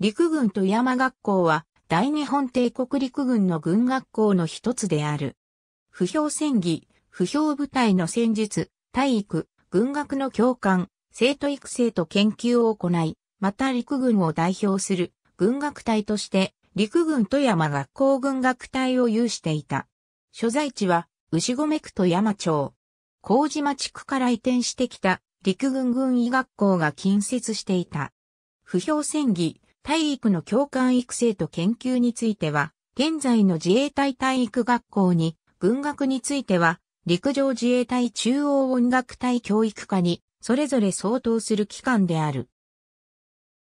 陸軍富山学校は大日本帝国陸軍の軍学校の一つである。不評戦技、不評部隊の戦術、体育、軍学の教官、生徒育成と研究を行い、また陸軍を代表する軍学隊として陸軍富山学校軍学隊を有していた。所在地は牛込区富山町。麹島地区から移転してきた陸軍軍医学校が近接していた。不評戦技、体育の教官育成と研究については、現在の自衛隊体育学校に、軍学については、陸上自衛隊中央音楽隊教育科に、それぞれ相当する機関である。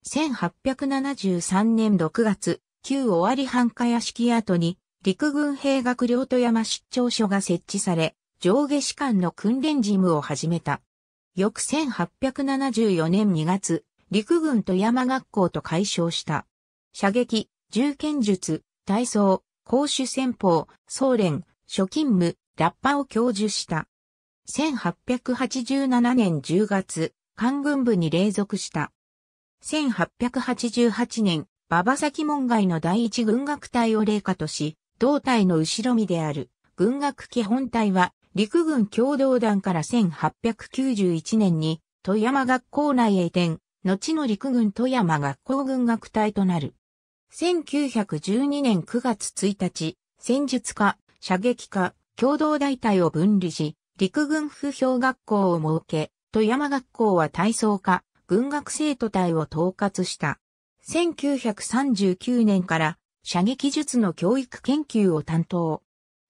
1873年6月、旧尾張繁華屋敷跡に、陸軍兵学領と山出張所が設置され、上下士官の訓練事務を始めた。翌1874年2月、陸軍と山学校と解消した。射撃、銃剣術、体操、公主戦法、総連、諸勤務、ラッパを教授した。1887年10月、官軍部に隷属した。1888年、馬場崎門外の第一軍学隊を霊下とし、胴体の後ろ身である、軍学基本隊は、陸軍共同団から1891年に、富山学校内へ移転、後の陸軍富山学校軍学隊となる。1912年9月1日、戦術科、射撃科、共同大隊を分離し、陸軍府評学校を設け、富山学校は体操科、軍学生徒隊を統括した。1939年から射撃術の教育研究を担当。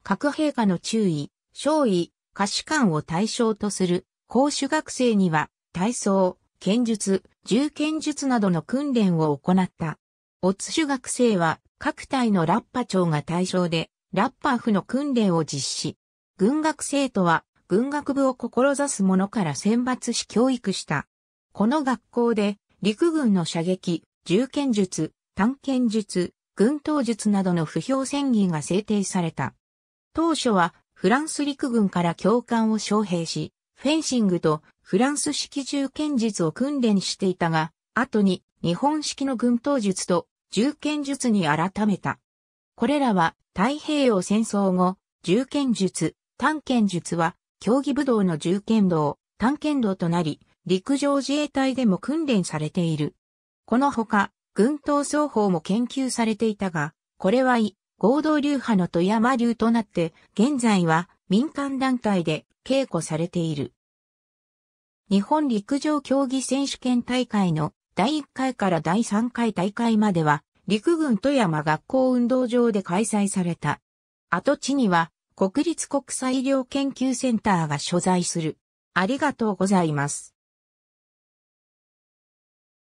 各陛下の注意、少尉、可視官を対象とする、講主学生には、体操、剣術、銃剣術などの訓練を行った。オツシュ学生は各隊のラッパ長が対象で、ラッパー府の訓練を実施。軍学生とは、軍学部を志す者から選抜し教育した。この学校で、陸軍の射撃、銃剣術、探検術、軍刀術などの不評戦言が制定された。当初は、フランス陸軍から教官を招聘し、フェンシングとフランス式銃剣術を訓練していたが、後に日本式の軍刀術と銃剣術に改めた。これらは太平洋戦争後、銃剣術、探検術は競技武道の銃剣道、探検道となり、陸上自衛隊でも訓練されている。このほか、軍刀双方も研究されていたが、これは異、合同流派の富山流となって、現在は民間団体で稽古されている。日本陸上競技選手権大会の第1回から第3回大会までは、陸軍富山学校運動場で開催された。跡地には、国立国際医療研究センターが所在する。ありがとうございます。